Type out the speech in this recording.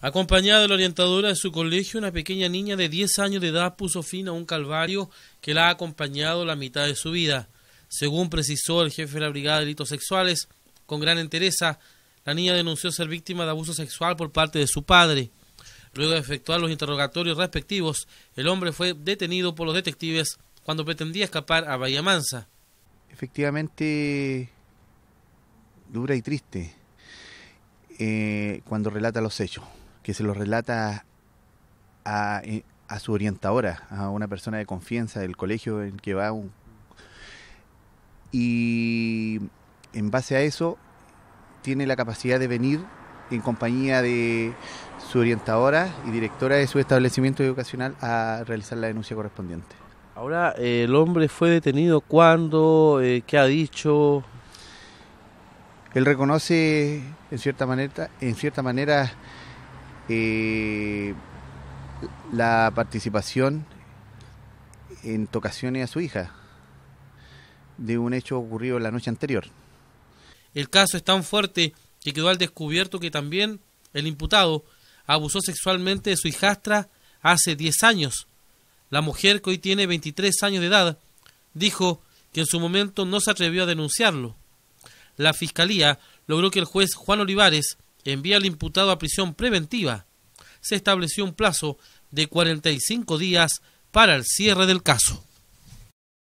Acompañada de la orientadora de su colegio, una pequeña niña de 10 años de edad puso fin a un calvario que la ha acompañado la mitad de su vida. Según precisó el jefe de la Brigada de Delitos Sexuales, con gran entereza, la niña denunció ser víctima de abuso sexual por parte de su padre. Luego de efectuar los interrogatorios respectivos, el hombre fue detenido por los detectives cuando pretendía escapar a Bahía Mansa. Efectivamente, dura y triste eh, cuando relata los hechos que se lo relata a, eh, a su orientadora, a una persona de confianza del colegio en que va. y en base a eso, tiene la capacidad de venir en compañía de su orientadora y directora de su establecimiento educacional a realizar la denuncia correspondiente. Ahora, ¿el hombre fue detenido cuándo? Eh, ¿Qué ha dicho? Él reconoce, en cierta manera, en cierta manera eh, la participación en tocaciones a su hija de un hecho ocurrido la noche anterior. El caso es tan fuerte que quedó al descubierto que también el imputado abusó sexualmente de su hijastra hace 10 años. La mujer, que hoy tiene 23 años de edad, dijo que en su momento no se atrevió a denunciarlo. La fiscalía logró que el juez Juan Olivares envía al imputado a prisión preventiva. Se estableció un plazo de 45 días para el cierre del caso.